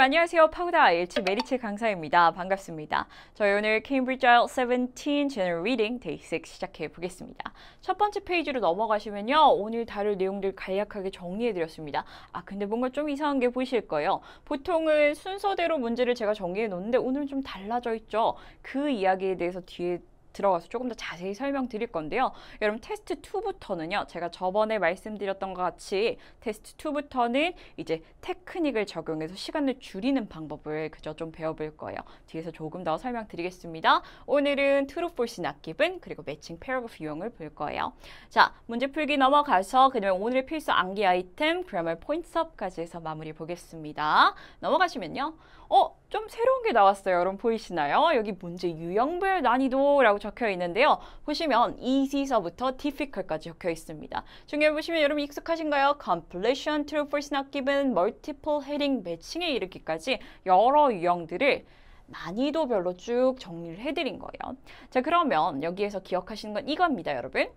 여러분 안녕하세요. 파우다 일치 메리츠 강사입니다. 반갑습니다. 저희 오늘 Cambridge IELTS 17 General Reading Day 6 시작해 보겠습니다. 첫 번째 페이지로 넘어가시면요. 오늘 다룰 내용들 간략하게 정리해 드렸습니다. 아 근데 뭔가 좀 이상한 게 보이실 거예요. 보통은 순서대로 문제를 제가 정리해 놓는데 오늘은 좀 달라져 있죠. 그 이야기에 대해서 뒤에 들어가서 조금 더 자세히 설명드릴 건데요. 여러분 테스트 2부터는요. 제가 저번에 말씀드렸던 것 같이 테스트 2부터는 이제 테크닉을 적용해서 시간을 줄이는 방법을 그저 좀 배워볼 거예요. 뒤에서 조금 더 설명드리겠습니다. 오늘은 트루 폴시 낚기분 그리고 매칭 패러그래프 유형을 볼 거예요. 자 문제 풀기 넘어가서 그다음 오늘 의 필수 암기 아이템 그래머 포인트 업까지 해서 마무리 보겠습니다. 넘어가시면요. 어? 좀 새로운 게 나왔어요. 여러분 보이시나요? 여기 문제 유형별 난이도라고 적혀 있는데요. 보시면 easy서부터 difficult까지 적혀 있습니다. 중요해 보시면 여러분 익숙하신가요? completion, true, false, not given, multiple heading, 매칭에 이르기까지 여러 유형들을 난이도별로 쭉 정리를 해드린 거예요. 자 그러면 여기에서 기억하시는 건 이겁니다, 여러분.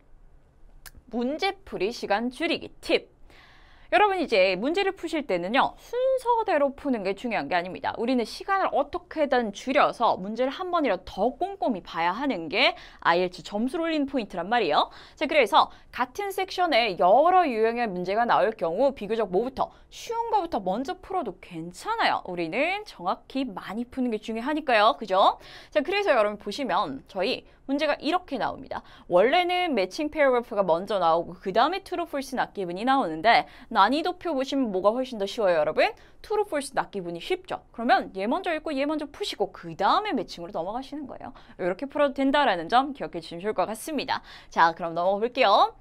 문제풀이 시간 줄이기 팁! 여러분 이제 문제를 푸실 때는요. 순서대로 푸는 게 중요한 게 아닙니다. 우리는 시간을 어떻게든 줄여서 문제를 한 번이라도 더 꼼꼼히 봐야 하는 게 IELTS 점수를 올리는 포인트란 말이에요. 자, 그래서 같은 섹션에 여러 유형의 문제가 나올 경우 비교적 뭐부터 쉬운 거부터 먼저 풀어도 괜찮아요. 우리는 정확히 많이 푸는 게 중요하니까요. 그죠? 자, 그래서 여러분 보시면 저희 문제가 이렇게 나옵니다. 원래는 매칭 페어그래프가 먼저 나오고 그 다음에 트루 폴스 낫기분이 나오는데 난이도표 보시면 뭐가 훨씬 더 쉬워요 여러분? 트루 폴스 낫기분이 쉽죠. 그러면 얘 먼저 읽고 얘 먼저 푸시고 그 다음에 매칭으로 넘어가시는 거예요. 이렇게 풀어도 된다라는 점 기억해 주시면 좋을 것 같습니다. 자 그럼 넘어가 볼게요.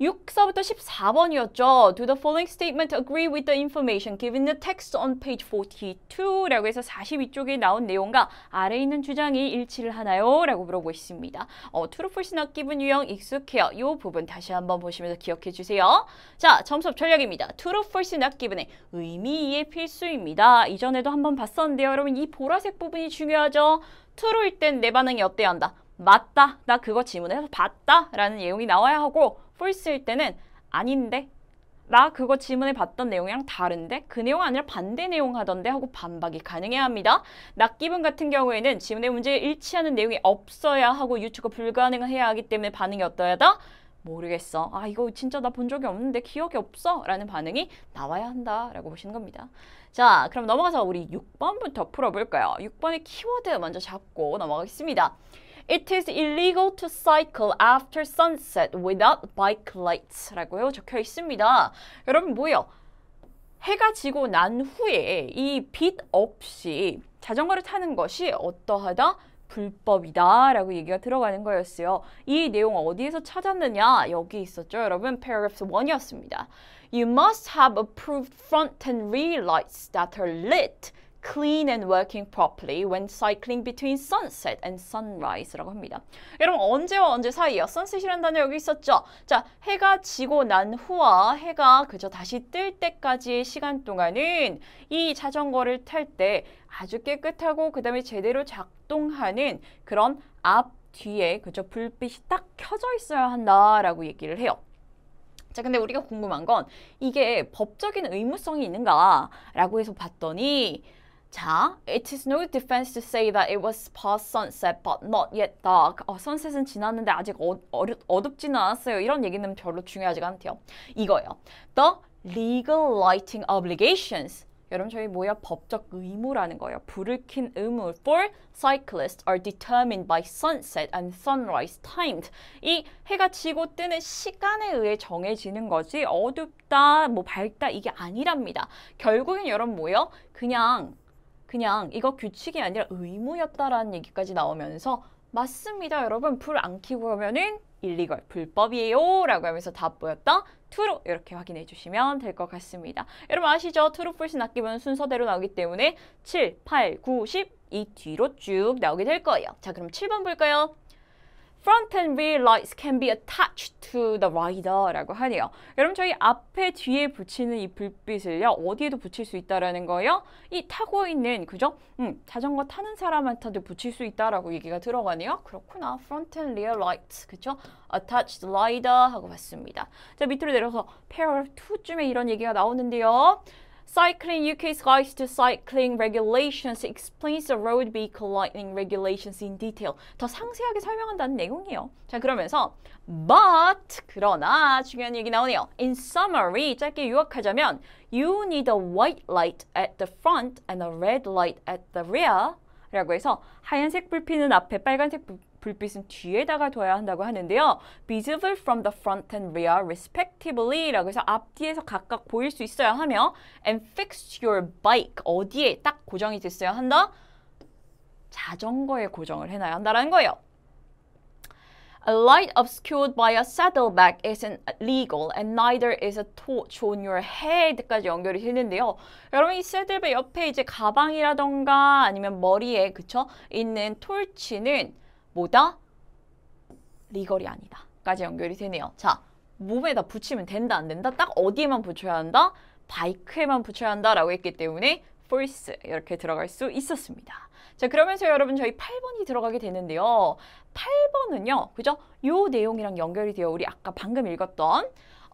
6서부터 14번이었죠. Do the following statement agree with the information given the text on page 42? 라고 해서 42쪽에 나온 내용과 아래 있는 주장이 일치를 하나요? 라고 물어보고 있습니다. 어, true, false, not given 유형 익숙해요. 이 부분 다시 한번 보시면서 기억해 주세요. 자, 점수업 전략입니다. true, false, not given의 의미 이 필수입니다. 이전에도 한번 봤었는데요. 여러분 이 보라색 부분이 중요하죠. true일 땐 내 반응이 어때야 한다. 맞다, 나 그거 지문해서 봤다 라는 내용이 나와야 하고 false일 때는 아닌데, 나 그거 지문에 봤던 내용이랑 다른데 그 내용 아니라 반대 내용 하던데 하고 반박이 가능해야 합니다. 낙기분 같은 경우에는 지문의 문제에 일치하는 내용이 없어야 하고 유추가 불가능해야 하기 때문에 반응이 어떠하다? 모르겠어. 아, 이거 진짜 나 본 적이 없는데 기억이 없어. 라는 반응이 나와야 한다. 라고 보시는 겁니다. 자, 그럼 넘어가서 우리 6번부터 풀어볼까요? 6번의 키워드 먼저 잡고 넘어가겠습니다. It is illegal to cycle after sunset without bike lights. 라고요. 적혀 있습니다. 여러분, 뭐예요? 해가 지고 난 후에 이 빛 없이 자전거를 타는 것이 어떠하다? 불법이다라고 얘기가 들어가는 거였어요. 이 내용 어디에서 찾았느냐? 여기 있었죠, 여러분. paragraph 1이었습니다. You must have approved front and rear lights that are lit clean and working properly when cycling between sunset and sunrise라고 합니다. 여러분 언제와 언제 사이요? sunset이라는 단어 여기 있었죠? 자, 해가 지고 난 후와 해가 그저 다시 뜰 때까지의 시간 동안은 이 자전거를 탈 때 아주 깨끗하고 그다음에 제대로 작동하는 그런 앞 뒤에 그저 불빛이 딱 켜져 있어야 한다라고 얘기를 해요. 자, 근데 우리가 궁금한 건 이게 법적인 의무성이 있는가라고 해서 봤더니 자, it is no defense to say that it was past sunset but not yet dark. 어, 선셋은 지났는데 아직 어, 어루, 어둡지는 않았어요. 이런 얘기는 별로 중요하지가 않대요. 이거예요. The legal lighting obligations. 여러분 저희 뭐야 법적 의무라는 거예요. 불을 킨 의무 for cyclists are determined by sunset and sunrise times. 이 해가 지고 뜨는 시간에 의해 정해지는 거지 어둡다 뭐 밝다 이게 아니랍니다. 결국엔 여러분 뭐예요? 그냥 그냥 이거 규칙이 아니라 의무였다라는 얘기까지 나오면서 맞습니다 여러분 불안 켜고 하면은 일리걸 불법이에요 라고 하면서 다 보였던 트루 이렇게 확인해 주시면 될 것 같습니다. 여러분 아시죠? 트루 풀스 낚기분 순서대로 나오기 때문에 7, 8, 9, 10 이 뒤로 쭉 나오게 될 거예요. 자 그럼 7번 볼까요? front and rear lights can be attached to the rider라고 하네요. 여러분 저희 앞에 뒤에 붙이는 이 불빛을요 어디에도 붙일 수 있다라는 거예요. 이 타고 있는 그죠? 음 자전거 타는 사람한테도 붙일 수 있다라고 얘기가 들어가네요. 그렇구나. front and rear lights 그죠? attached rider 하고 봤습니다. 자 밑으로 내려서 pair o 쯤에 이런 얘기가 나오는데요. Cycling UK's Guide to Cycling Regulations explains the road vehicle lightning regulations in detail. 더 상세하게 설명한다는 내용이에요. 자, 그러면서 but 그러나 중요한 얘기 나오네요. In summary, 짧게 요약하자면 you need a white light at the front and a red light at the rear 라고 해서 하얀색 불빛은 앞에 빨간색 불빛 불빛은 뒤에다가 둬야 한다고 하는데요. visible from the front and rear respectively 라고 해서 앞뒤에서 각각 보일 수 있어야 하며 and fixed your bike 어디에 딱 고정이 됐어야 한다? 자전거에 고정을 해놔야 한다는 거예요. A light obscured by a saddleback isn't legal and neither is a torch on your head까지 연결이 되는데요. 여러분 이 saddleback 옆에 이제 가방이라던가 아니면 머리에 그쵸 있는 torch는 뭐다? 리걸이 아니다. 까지 연결이 되네요. 자, 몸에다 붙이면 된다 안 된다? 딱 어디에만 붙여야 한다? 바이크에만 붙여야 한다라고 했기 때문에 force 이렇게 들어갈 수 있었습니다. 자, 그러면서 여러분 저희 8번이 들어가게 되는데요. 8번은요. 그죠? 요 내용이랑 연결이 되어 우리 아까 방금 읽었던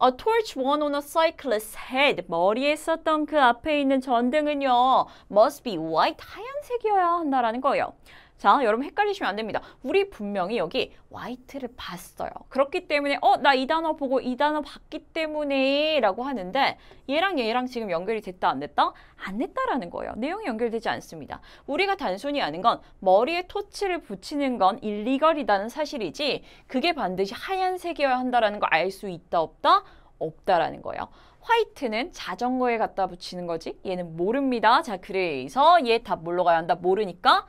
A torch worn on a cyclist's head. 머리에 썼던 그 앞에 있는 전등은요. must be white. 하얀색이어야 한다라는 거예요. 자, 여러분 헷갈리시면 안 됩니다. 우리 분명히 여기 white를 봤어요. 그렇기 때문에 어, 나 이 단어 보고 이 단어 봤기 때문에 라고 하는데 얘랑 얘랑 지금 연결이 됐다 안 됐다? 안 됐다라는 거예요. 내용이 연결되지 않습니다. 우리가 단순히 아는 건 머리에 토치를 붙이는 건 일리걸이라는 사실이지 그게 반드시 하얀색이어야 한다라는 거 알 수 있다 없다? 없다라는 거예요. 화이트는 자전거에 갖다 붙이는 거지 얘는 모릅니다. 자 그래서 얘 답 뭘로 가야 한다? 모르니까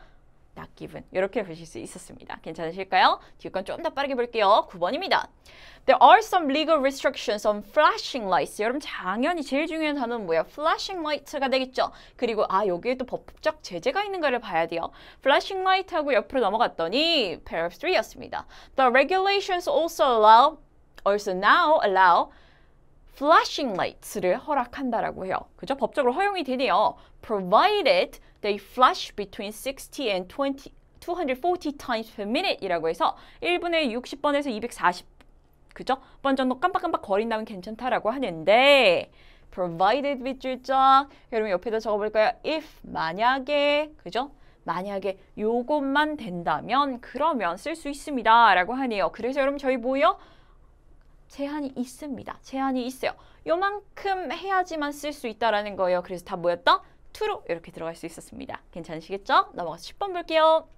not given 이렇게 보실 수 있었습니다. 괜찮으실까요? 뒤에 건좀 더 빠르게 볼게요. 9번입니다. There are some legal restrictions on flashing lights. 여러분 당연히 제일 중요한 단어는 뭐예요? flashing light가 되겠죠. 그리고 아 여기에 또 법적 제재가 있는가를 봐야 돼요. flashing light하고 옆으로 넘어갔더니 paragraph 3였습니다. The regulations also allow also now allow flashing lights를 허락한다라고 해요. 그죠? 법적으로 허용이 되네요. provided they flash between 60 and 20 240 times per minute 이라고 해서 1분에 60번에서 240 그죠? 번 정도 깜빡깜빡 거린다면 괜찮다라고 하는데 provided with 줄짝 여러분 옆에다 적어볼까요? if 만약에 그죠? 만약에 요것만 된다면 그러면 쓸 수 있습니다 라고 하네요 그래서 여러분 저희 뭐예요? 제한이 있습니다. 제한이 있어요. 요만큼 해야지만 쓸 수 있다라는 거예요. 그래서 다 모였던 to로 이렇게 들어갈 수 있었습니다. 괜찮으시겠죠? 넘어가서 10번 볼게요.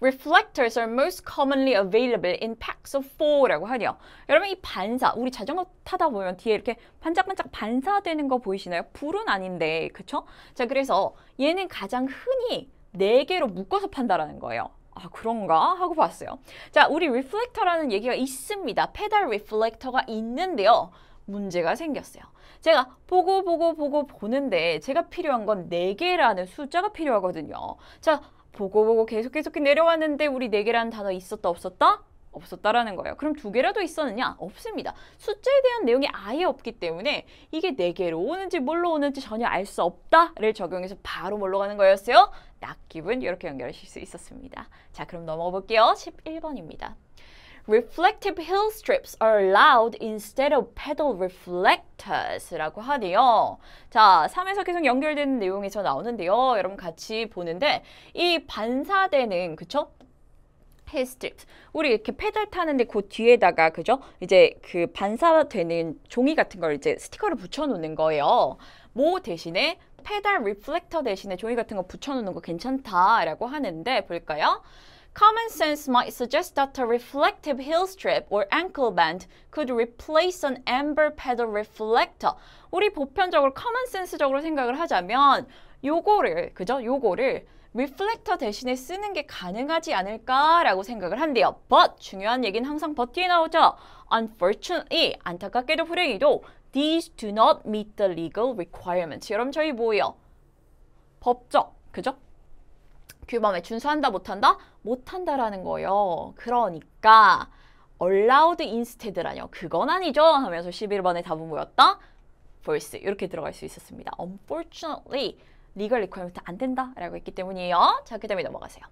Reflectors are most commonly available in packs of four라고 하네요. 여러분 이 반사, 우리 자전거 타다 보면 뒤에 이렇게 반짝반짝 반사되는 거 보이시나요? 불은 아닌데, 그쵸? 자, 그래서 얘는 가장 흔히 네개로 묶어서 판다라는 거예요. 아 그런가 하고 봤어요. 자 우리 리플렉터라는 얘기가 있습니다. 페달 리플렉터가 있는데요. 문제가 생겼어요. 제가 보고 보고 보고 보는데 제가 필요한 건 4개라는 숫자가 필요하거든요. 자 보고 보고 계속 계속 내려왔는데 우리 4개라는 단어 있었다 없었다? 없었다라는 거예요. 그럼 두 개라도 있었느냐? 없습니다. 숫자에 대한 내용이 아예 없기 때문에 이게 네 개로 오는지 뭘로 오는지 전혀 알 수 없다를 적용해서 바로 뭘로 가는 거였어요? 낙기분 이렇게 연결하실 수 있었습니다. 자 그럼 넘어가 볼게요. 11번입니다. Reflective heel strips are allowed instead of pedal reflectors라고 하네요. 자, 3에서 계속 연결되는 내용에서 나오는데요. 여러분 같이 보는데 이 반사되는 그쵸? 헤스틱 우리 이렇게 페달 타는데 그 뒤에다가 그죠? 이제 그 반사되는 종이 같은 걸 이제 스티커를 붙여 놓는 거예요. 모 대신에 페달 리플렉터 대신에 종이 같은 거 붙여놓는 거 괜찮다라고 하는데 볼까요? Common sense might suggest that a reflective heel strip or ankle band could replace an amber pedal reflector. 우리 보편적으로 common sense적으로 생각을 하자면 요거를 그죠? 요거를 리플렉터 대신에 쓰는 게 가능하지 않을까라고 생각을 한대요. But 중요한 얘기는 항상 but 뒤에 나오죠. Unfortunately, 안타깝게도 불행히도 These do not meet the legal requirements. 여러분 저희 뭐예요? 법적, 그죠? 규범에 준수한다 못한다? 못한다라는 거예요. 그러니까 allowed instead라뇨. 그건 아니죠 하면서 11번의 답은 뭐였다? false 이렇게 들어갈 수 있었습니다. Unfortunately, legal requirement 안 된다라고 했기 때문이에요. 자, 그 다음에 넘어가세요.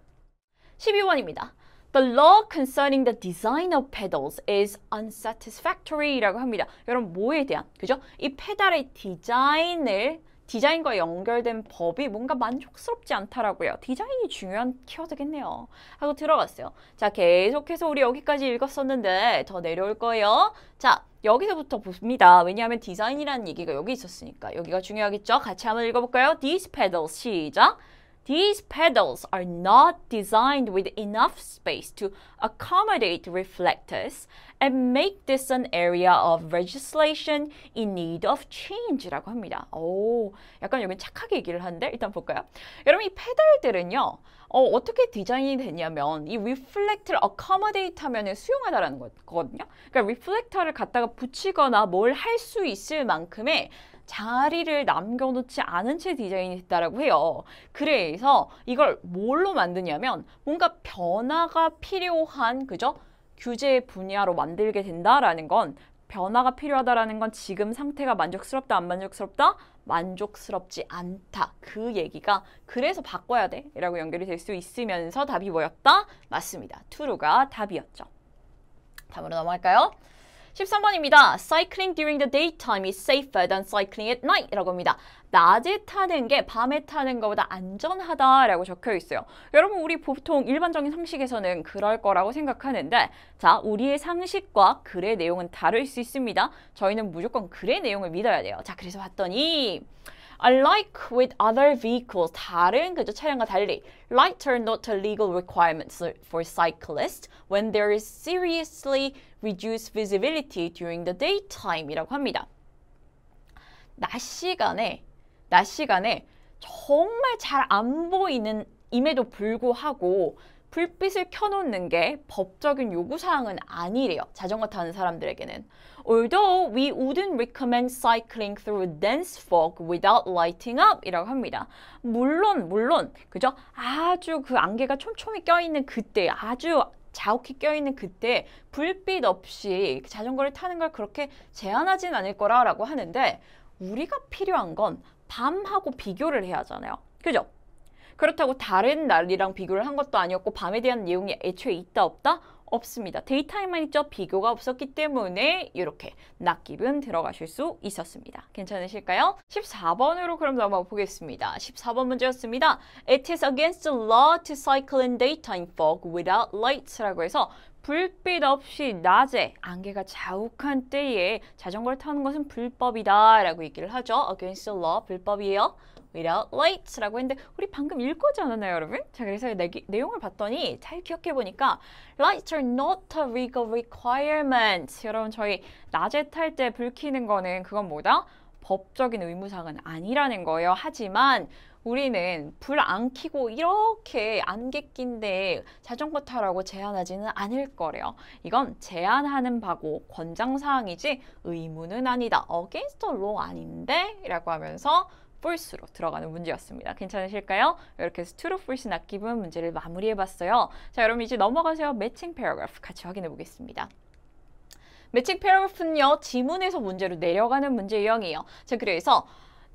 12번입니다. The law concerning the design of pedals is unsatisfactory 라고 합니다. 여러분 뭐에 대한? 그죠? 이 페달의 디자인을 디자인과 연결된 법이 뭔가 만족스럽지 않다라고요. 디자인이 중요한 키워드겠네요. 하고 들어갔어요. 자, 계속해서 우리 여기까지 읽었었는데 더 내려올 거예요. 자, 여기서부터 봅니다. 왜냐하면 디자인이라는 얘기가 여기 있었으니까 여기가 중요하겠죠? 같이 한번 읽어볼까요? These pedals 시작! These pedals are not designed with enough space to accommodate reflectors and make this an area of legislation in need of change라고 합니다. 오, 약간 여기 착하게 얘기를 하는데 일단 볼까요? 여러분 이 페달들은요. 어, 어떻게 디자인이 되냐면 이 r e f l 를 accommodate 하면 수용하다라는 거거든요. 그러니까 r e f l 를 갖다가 붙이거나 뭘 할 수 있을 만큼의 자리를 남겨놓지 않은 채 디자인이 됐다라고 해요. 그래서 이걸 뭘로 만드냐면 뭔가 변화가 필요한 그죠? 규제 분야로 만들게 된다라는 건 변화가 필요하다라는 건 지금 상태가 만족스럽다 안 만족스럽다 만족스럽지 않다 그 얘기가 그래서 바꿔야 돼 라고 연결이 될 수 있으면서 답이 뭐였다? 맞습니다. 투루가 답이었죠. 다음으로 넘어갈까요? 13번입니다. Cycling during the daytime is safer than cycling at night 이라고 합니다. 낮에 타는 게 밤에 타는 것보다 안전하다라고 적혀 있어요. 여러분 우리 보통 일반적인 상식에서는 그럴 거라고 생각하는데 자 우리의 상식과 글의 내용은 다를 수 있습니다. 저희는 무조건 글의 내용을 믿어야 돼요. 자 그래서 봤더니 Unlike with other vehicles, 다른 그저 차량과 달리 light are not a legal requirement for cyclists when there is seriously reduced visibility during the daytime이라고 합니다. 낮 시간에 낮 시간에 정말 잘 안 보이는 임에도 불구하고 불빛을 켜놓는 게 법적인 요구사항은 아니래요. 자전거 타는 사람들에게는. Although we wouldn't recommend cycling through dense fog without lighting up 이라고 합니다. 물론 물론 그죠? 아주 그 안개가 촘촘히 껴있는 그때 아주 자욱히 껴있는 그때 불빛 없이 자전거를 타는 걸 그렇게 제한하진 않을 거라고 하는데 우리가 필요한 건 밤하고 비교를 해야 하잖아요. 그죠? 그렇다고 다른 날이랑 비교를 한 것도 아니었고 밤에 대한 내용이 애초에 있다 없다? 없습니다. 데이터에만 있죠. 비교가 없었기 때문에 이렇게 낙깁은 들어가실 수 있었습니다. 괜찮으실까요? 14번으로 그럼 넘어 보겠습니다. 14번 문제였습니다. It is against the law to cycle in daytime fog without lights라고 해서 불빛 없이 낮에 안개가 자욱한 때에 자전거를 타는 것은 불법이다 라고 얘기를 하죠. against the law, 불법이에요. without lights라고 했는데 우리 방금 읽고지 않았나요, 여러분? 자, 그래서 내, 내용을 봤더니 잘 기억해 보니까 lights are not a legal requirement. 여러분 저희 낮에 탈 때 불키는 거는 그건 뭐다? 법적인 의무상은 아니라는 거예요. 하지만 우리는 불 안 켜고 이렇게 안개 낀데 자전거 타라고 제한하지는 않을 거래요. 이건 제한하는 바고 권장사항이지 의무는 아니다. against the law 아닌데? 라고 하면서 false로 들어가는 문제였습니다. 괜찮으실까요? 이렇게 해서 true, false, not 문제를 마무리해봤어요. 자, 여러분 이제 넘어가세요. 매칭 paragraph 같이 확인해 보겠습니다. 매칭 패러 r a g 는요 지문에서 문제로 내려가는 문제 유형이에요. 자, 그래서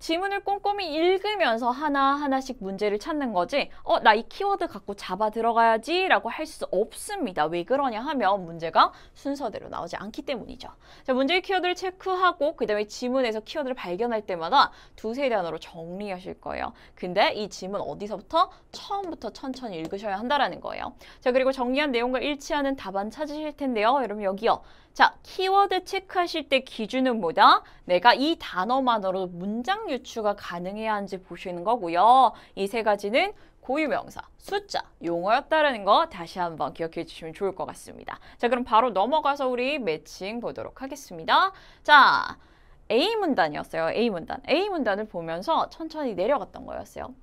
지문을 꼼꼼히 읽으면서 하나하나씩 문제를 찾는 거지 어 나 이 키워드 갖고 잡아 들어가야지 라고 할 수 없습니다. 왜 그러냐 하면 문제가 순서대로 나오지 않기 때문이죠. 자 문제의 키워드를 체크하고 그 다음에 지문에서 키워드를 발견할 때마다 두세 단어로 정리하실 거예요. 근데 이 지문 어디서부터? 처음부터 천천히 읽으셔야 한다라는 거예요. 자 그리고 정리한 내용과 일치하는 답안 찾으실 텐데요. 여러분 여기요. 자 키워드 체크하실 때 기준은 뭐다? 내가 이 단어만으로 문장 유추가 가능해야 하는지 보시는 거고요. 이 세 가지는 고유명사, 숫자, 용어였다라는 거 다시 한번 기억해 주시면 좋을 것 같습니다. 자, 그럼 바로 넘어가서 우리 매칭 보도록 하겠습니다. 자, A 문단이었어요. A 문단. A 문단을 보면서 천천히 내려갔던 거였어요.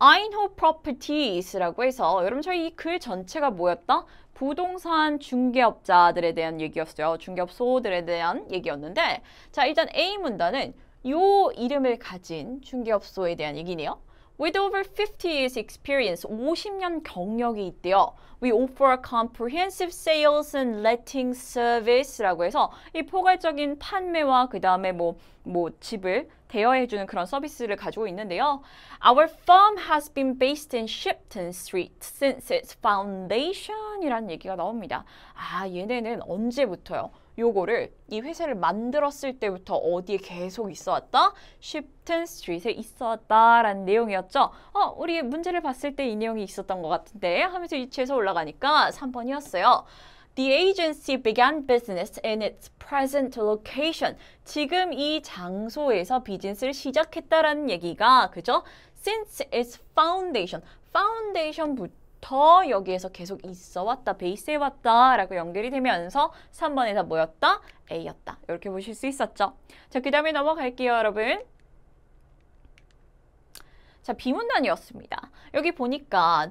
Iknow Properties라고 해서 여러분 저희 이 글 전체가 뭐였다? 부동산 중개업자들에 대한 얘기였어요. 중개업소들에 대한 얘기였는데 자 일단 A 문단은 요 이름을 가진 중개업소에 대한 얘기네요. With over 50 years experience, 50년 경력이 있대요. We offer a comprehensive sales and letting service라고 해서 이 포괄적인 판매와 그 다음에 뭐, 뭐 집을 대여해주는 그런 서비스를 가지고 있는데요. Our firm has been based in Shipton Street since its foundation이라는 얘기가 나옵니다. 아, 얘네는 언제부터요? 요거를 이 회사를 만들었을 때부터 어디에 계속 있어 왔다? 쉽튼 스트리트에 있어 왔다라는 내용이었죠. 어, 우리 문제를 봤을 때 이 내용이 있었던 것 같은데 하면서 위치에서 올라가니까 3번이었어요. The agency began business in its present location. 지금 이 장소에서 비즈니스를 시작했다라는 얘기가 그죠? Since its foundation. f o u n d 파운데이션부터 더 여기에서 계속 있어 왔다, 베이스에 왔다 라고 연결이 되면서 3번에서 뭐였다? A였다. 이렇게 보실 수 있었죠. 자, 그 다음에 넘어갈게요, 여러분. 자, 비문단이었습니다. 여기 보니까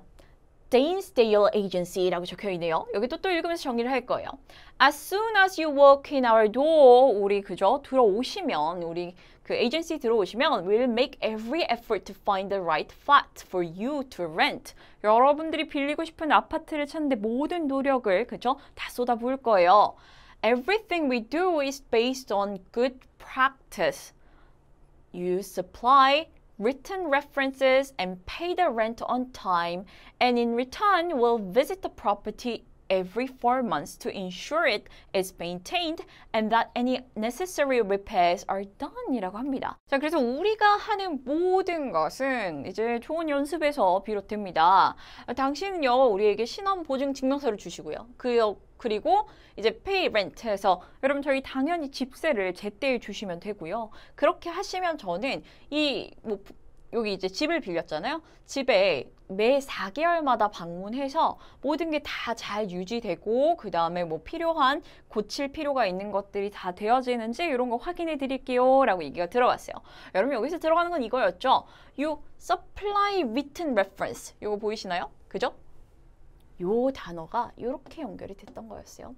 Dainsdale Agency라고 적혀 있네요. 여기 또 또 읽으면서 정리를 할 거예요. As soon as you walk in our door, 우리 그죠? 들어오시면 우리 그 에이전시 들어오시면 we'll make every effort to find the right flat for you to rent. 여러분들이 빌리고 싶은 아파트를 찾는데 모든 노력을 그죠? 다 쏟아부을 거예요. Everything we do is based on good practice. You supply written references and pay the rent on time and in return will visit the property every four months to ensure it is maintained and that any necessary repairs are done 이라고 합니다. 자, 그래서 우리가 하는 모든 것은 이제 좋은 연습에서 비롯됩니다. 당신은요, 우리에게 신원 보증 증명서를 주시고요. 그 그리고 이제 pay r e n t 에서 여러분 저희 당연히 집세를 제때 주시면 되고요. 그렇게 하시면 저는 이뭐 여기 이제 집을 빌렸잖아요. 집에 매 4개월마다 방문해서 모든 게 다 잘 유지되고 그 다음에 뭐 필요한 고칠 필요가 있는 것들이 다 되어지는지 이런 거 확인해 드릴게요 라고 얘기가 들어왔어요. 여러분 여기서 들어가는 건 이거였죠. 요 supply written reference 이거 보이시나요? 그죠? 요 단어가 이렇게 연결이 됐던 거였어요.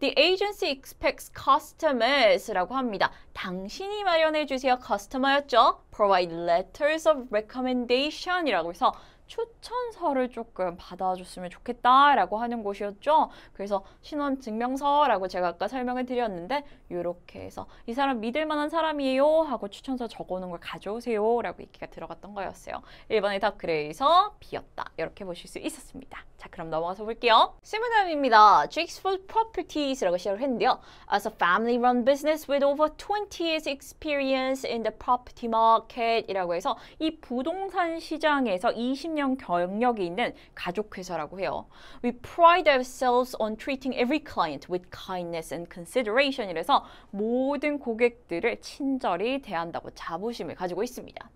The agency expects customers라고 합니다. 당신이 마련해 주세요. 커스터머였죠. Provide letters of recommendation이라고 해서 추천서를 조금 받아줬으면 좋겠다라고 하는 곳이었죠. 그래서 신원 증명서라고 제가 아까 설명을 드렸는데 이렇게 해서 이 사람 믿을 만한 사람이에요 하고 추천서 적어놓은 걸 가져오세요라고 얘기가 들어갔던 거였어요. 1번의 답 그래서 B였다. 이렇게 보실 수 있었습니다. 자 그럼 넘어가서 볼게요. 스무남입니다. j i k s f o r d Properties라고 시작을 했는데요. As a family-run business with over 20 years experience in the property market 이라고 해서 이 부동산 시장에서 20년 10년 경력이 있는 가족 회사라고 해요. We pride ourselves on treating every client with kindness and consideration 이래서 모든 고객들을 친절히 대한다고 자부심을 가지고 있습니다.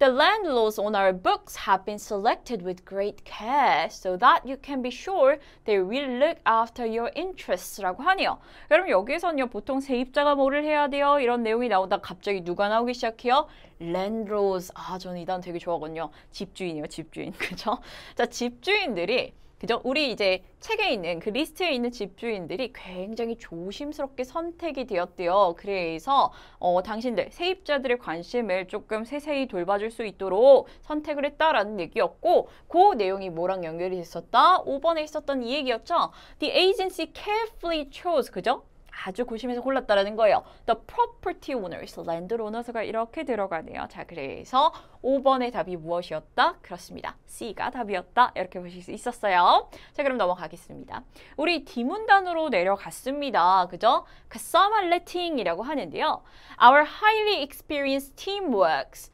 The land laws on our books have been selected with great care so that you can be sure they w i l l look after your interests라고 하네요. 여러분 여기에서는요 보통 세입자가 뭐를 해야 돼요? 이런 내용이 나오다 갑자기 누가 나오기 시작해요? l a n d l o r s 아 저는 이단 되게 좋아하거든요. 집주인이요 집주인. 그죠? 자 집주인들이 그죠? 우리 이제 책에 있는 그 리스트에 있는 집주인들이 굉장히 조심스럽게 선택이 되었대요. 그래서 어, 당신들 세입자들의 관심을 조금 세세히 돌봐줄 수 있도록 선택을 했다라는 얘기였고 그 내용이 뭐랑 연결이 됐었다? 5번에 있었던 이 얘기였죠. The agency carefully chose 그죠? 아주 고심해서 골랐다라는 거예요. The property owners, 랜드 오너스가 이렇게 들어가네요. 자, 그래서 5번의 답이 무엇이었다? 그렇습니다. C가 답이었다. 이렇게 보실 수 있었어요. 자, 그럼 넘어가겠습니다. 우리 디문단으로 내려갔습니다. 그죠? customer letting이라고 하는데요. Our highly experienced team works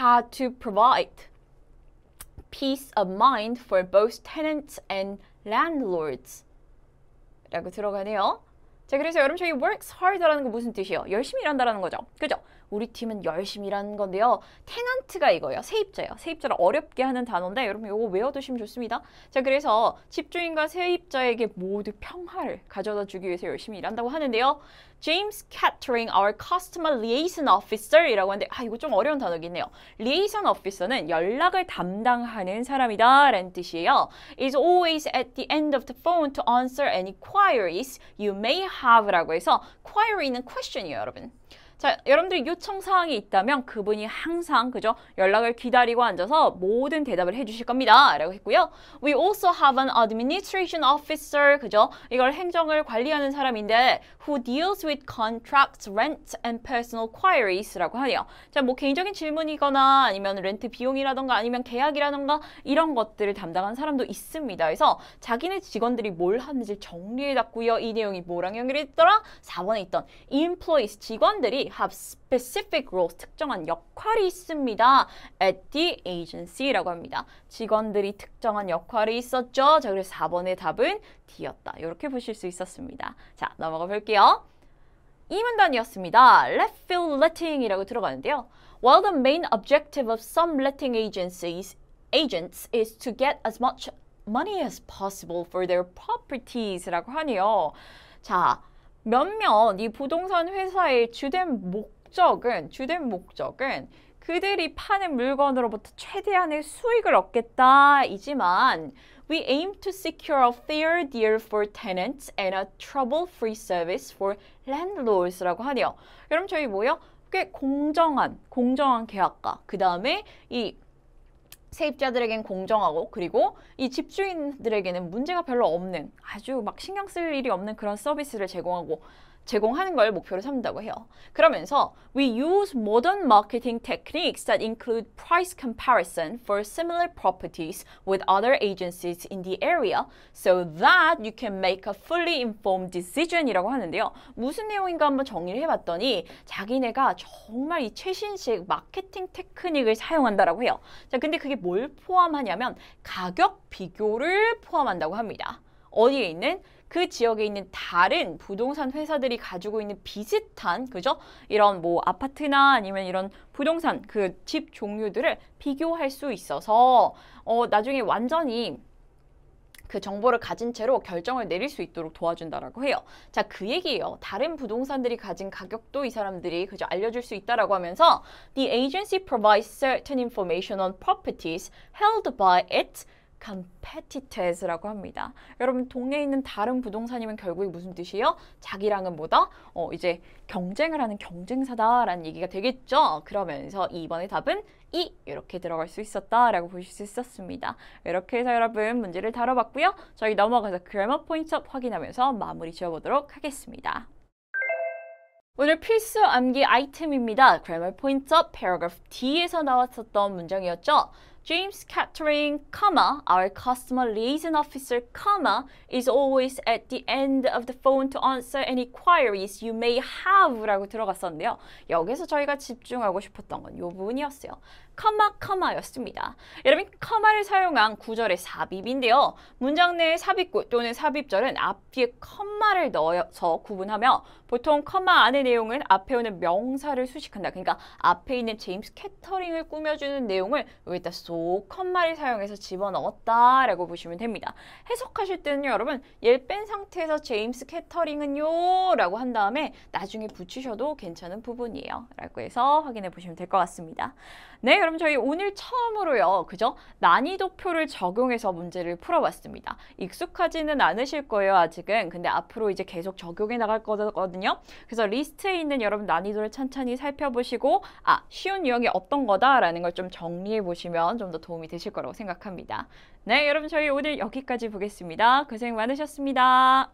had to provide peace of mind for both tenants and landlords. 라고 들어가네요. 자, 그래서 여름철이기 works hard라는 게 무슨 뜻이에요? 열심히 일한다라는 거죠. 그죠? 우리 팀은 열심히 일하는 건데요. 테넌트가 이거예요. 세입자예요. 세입자를 어렵게 하는 단어인데 여러분 이거 외워두시면 좋습니다. 자 그래서 집주인과 세입자에게 모두 평화를 가져다 주기 위해서 열심히 일한다고 하는데요. James Catering, our Customer Liaison Officer 이라고 하는데 아 이거 좀 어려운 단어긴 해요. Liaison Officer는 연락을 담당하는 사람이다 라는 뜻이에요. is always at the end of the phone to answer any queries you may have 라고 해서 query는 question이에요 여러분. 자, 여러분들이 요청 사항이 있다면 그분이 항상 그죠? 연락을 기다리고 앉아서 모든 대답을 해 주실 겁니다. 라고 했고요. We also have an administration officer. 그죠? 이걸 행정을 관리하는 사람인데 who deals with contracts, rent and personal queries라고 하네요. 자, 뭐 개인적인 질문이거나 아니면 렌트 비용이라던가 아니면 계약이라던가 이런 것들을 담당한 사람도 있습니다. 그래서 자기네 직원들이 뭘 하는지 정리해놨고요. 이 내용이 뭐랑 연결이있더라 4번에 있던 employees, 직원들이 have specific roles, 특정한 역할이 있습니다. at the agency라고 합니다. 직원들이 특정한 역할이 있었죠. 자, 그래서 4번의 답은 D였다. 이렇게 보실 수 있었습니다. 자, 넘어가 볼게요. 이 문단이었습니다. Left field letting이라고 들어가는데요. While the main objective of some letting agencies agents is to get as much money as possible for their properties라고 하네요. 자, 몇몇 이 부동산 회사의 주된 목적은 주된 목적은 그들이 파는 물건으로부터 최대한의 수익을 얻겠다이지만 We aim to secure a fair deal for tenants and a trouble-free service for landlords라고 하네요. 여러분 저희 뭐요? 꽤 공정한 공정한 계약과 그 다음에 이 세입자들에겐 공정하고 그리고 이 집주인들에게는 문제가 별로 없는 아주 막 신경 쓸 일이 없는 그런 서비스를 제공하고 제공하는 걸 목표로 삼는다고 해요. 그러면서 we use modern marketing techniques that include price comparison for similar properties with other agencies in the area so that you can make a fully informed decision이라고 하는데요. 무슨 내용인가 한번 정리를 해봤더니 자기네가 정말 이 최신식 마케팅 테크닉을 사용한다라고 해요. 자, 근데 그게 뭘 포함하냐면 가격 비교를 포함한다고 합니다. 어디에 있는 그 지역에 있는 다른 부동산 회사들이 가지고 있는 비슷한 그죠? 이런 뭐 아파트나 아니면 이런 부동산 그 집 종류들을 비교할 수 있어서 어 나중에 완전히 그 정보를 가진 채로 결정을 내릴 수 있도록 도와준다라고 해요. 자, 그 얘기예요. 다른 부동산들이 가진 가격도 이 사람들이 그저 알려줄 수 있다라고 하면서 The agency provides certain information on properties held by it competitors라고 합니다. 여러분 동네에 있는 다른 부동산이면 결국에 무슨 뜻이에요? 자기랑은 뭐다? 어, 이제 경쟁을 하는 경쟁사다라는 얘기가 되겠죠. 그러면서 2번의 답은 이 이렇게 들어갈 수 있었다라고 보실 수 있었습니다. 이렇게 해서 여러분 문제를 다뤄봤고요. 저희 넘어가서 그래머 포인트업 확인하면서 마무리 지어보도록 하겠습니다. 오늘 필수 암기 아이템입니다. 그래머 포인트업 paragraph D에서 나왔었던 문장이었죠. James Catering, comma, our customer liaison officer, comma, is always at the end of the phone to answer any queries you may have 라고 들어갔었는데요. 여기서 저희가 집중하고 싶었던 건 이 부분이었어요. 커마 커마였습니다. 여러분 커마를 사용한 구절의 삽입인데요. 문장 내의 삽입구 또는 삽입절은 앞뒤에 커마를 넣어서 구분하며 보통 커마 안의 내용은 앞에 오는 명사를 수식한다. 그러니까 앞에 있는 제임스 캐터링을 꾸며주는 내용을 여기다 쏙 컴마를 사용해서 집어넣었다라고 보시면 됩니다. 해석하실 때는 여러분 얘뺀 상태에서 제임스 캐터링은요 라고 한 다음에 나중에 붙이셔도 괜찮은 부분이에요. 라고 해서 확인해 보시면 될 것 같습니다. 네, 여러분 저희 오늘 처음으로요. 그죠? 난이도표를 적용해서 문제를 풀어봤습니다. 익숙하지는 않으실 거예요. 아직은. 근데 앞으로 이제 계속 적용해 나갈 거거든요. 그래서 리스트에 있는 여러분 난이도를 천천히 살펴보시고 아 쉬운 유형이 어떤 거다라는 걸 좀 정리해 보시면 좀 더 도움이 되실 거라고 생각합니다. 네 여러분 저희 오늘 여기까지 보겠습니다. 고생 많으셨습니다.